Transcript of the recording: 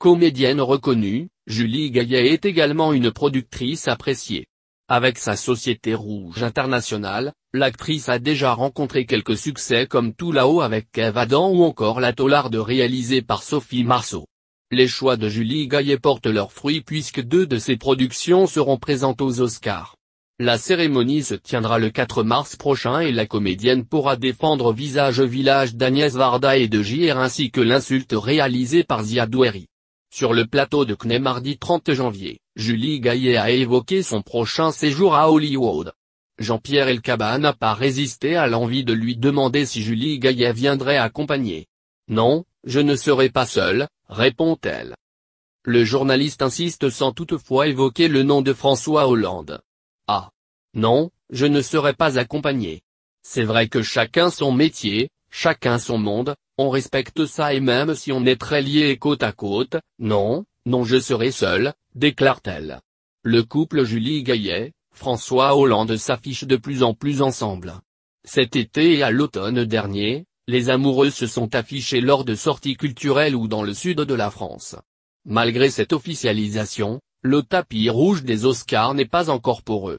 Comédienne reconnue, Julie Gaillet est également une productrice appréciée. Avec sa Société Rouge Internationale, l'actrice a déjà rencontré quelques succès comme Tout là-haut avec Kev Adam ou encore La Tolarde » réalisée par Sophie Marceau. Les choix de Julie Gaillet portent leurs fruits puisque deux de ses productions seront présentes aux Oscars. La cérémonie se tiendra le 4 mars prochain et la comédienne pourra défendre Visage Village d'Agnès Varda et de J.R. ainsi que l'insulte réalisée par Zia Doueri. Sur le plateau de CNE mardi 30 janvier, Julie Gaillet a évoqué son prochain séjour à Hollywood. Jean-Pierre Elkaba n'a pas résisté à l'envie de lui demander si Julie Gaillet viendrait accompagner. Non, je ne serai pas seule, répond-elle. Le journaliste insiste sans toutefois évoquer le nom de François Hollande. Ah. Non, je ne serai pas accompagné. C'est vrai que chacun son métier, chacun son monde, on respecte ça et même si on est très lié côte à côte, non, non je serai seul, déclare-t-elle. Le couple Julie Gaillet, François Hollande s'affiche de plus en plus ensemble. Cet été et à l'automne dernier, les amoureux se sont affichés lors de sorties culturelles ou dans le sud de la France. Malgré cette officialisation, le tapis rouge des Oscars n'est pas encore pour eux.